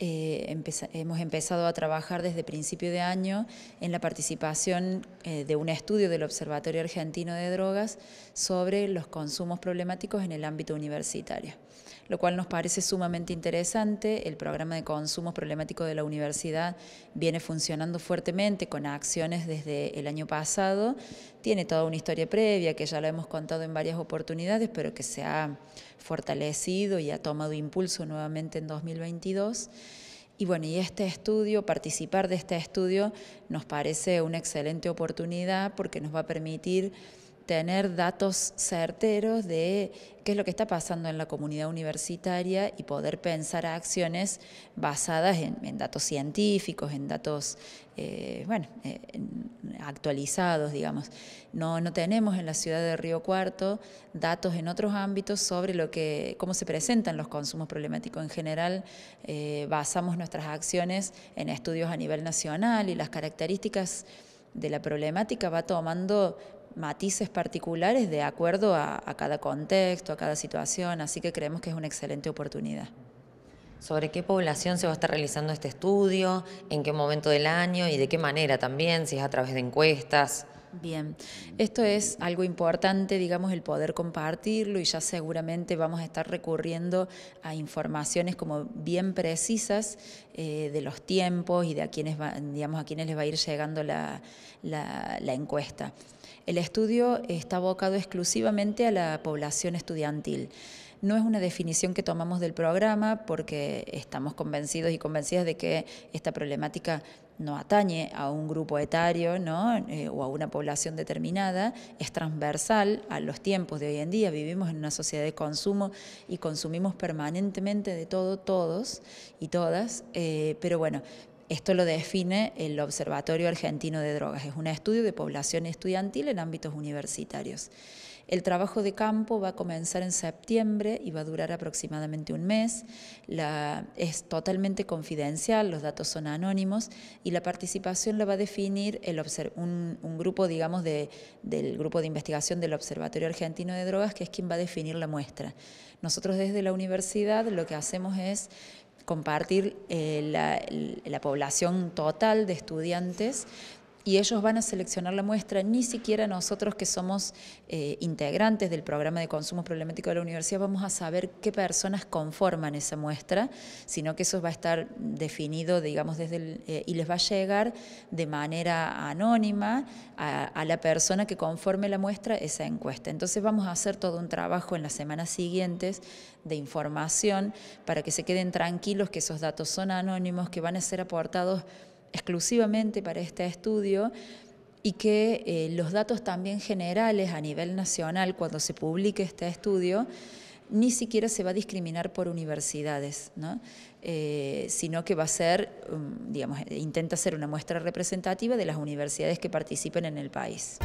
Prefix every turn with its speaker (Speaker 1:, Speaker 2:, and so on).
Speaker 1: Eh, hemos empezado a trabajar desde principio de año en la participación eh, de un estudio del Observatorio Argentino de Drogas sobre los consumos problemáticos en el ámbito universitario lo cual nos parece sumamente interesante. El programa de consumo problemático de la universidad viene funcionando fuertemente con acciones desde el año pasado. Tiene toda una historia previa que ya la hemos contado en varias oportunidades, pero que se ha fortalecido y ha tomado impulso nuevamente en 2022. Y bueno, y este estudio, participar de este estudio, nos parece una excelente oportunidad porque nos va a permitir tener datos certeros de qué es lo que está pasando en la comunidad universitaria y poder pensar acciones basadas en, datos científicos, en datos eh, bueno, eh, actualizados, digamos. No, no tenemos en la ciudad de Río Cuarto datos en otros ámbitos sobre lo que, cómo se presentan los consumos problemáticos. En general, eh, basamos nuestras acciones en estudios a nivel nacional y las características de la problemática va tomando matices particulares de acuerdo a, cada contexto, a cada situación, así que creemos que es una excelente oportunidad. ¿Sobre qué población se va a estar realizando este estudio? ¿En qué momento del año? ¿Y de qué manera también? Si es a través de encuestas. Bien, esto es algo importante, digamos, el poder compartirlo y ya seguramente vamos a estar recurriendo a informaciones como bien precisas eh, de los tiempos y de a quienes, digamos, a quienes les va a ir llegando la, la encuesta. El estudio está abocado exclusivamente a la población estudiantil. No es una definición que tomamos del programa porque estamos convencidos y convencidas de que esta problemática no atañe a un grupo etario ¿no? Eh, o a una población determinada, es transversal a los tiempos de hoy en día. Vivimos en una sociedad de consumo y consumimos permanentemente de todo, todos y todas, eh, pero bueno, esto lo define el Observatorio Argentino de Drogas. Es un estudio de población estudiantil en ámbitos universitarios. El trabajo de campo va a comenzar en septiembre y va a durar aproximadamente un mes. es totalmente confidencial, los datos son anónimos y la participación la va a definir un, grupo, digamos, de, del grupo de investigación del Observatorio Argentino de Drogas, que es quien va a definir la muestra. Nosotros desde la universidad lo que hacemos es compartir eh, la, población total de estudiantes y ellos van a seleccionar la muestra, ni siquiera nosotros que somos eh, integrantes del programa de consumo problemático de la universidad vamos a saber qué personas conforman esa muestra, sino que eso va a estar definido, digamos, desde eh, y les va a llegar de manera anónima a, a la persona que conforme la muestra esa encuesta. Entonces vamos a hacer todo un trabajo en las semanas siguientes de información para que se queden tranquilos que esos datos son anónimos, que van a ser aportados exclusivamente para este estudio y que eh, los datos también generales a nivel nacional, cuando se publique este estudio, ni siquiera se va a discriminar por universidades, eh, sino que va a ser, mm, digamos, eh, intenta ser una muestra representativa de las universidades que participen en el país.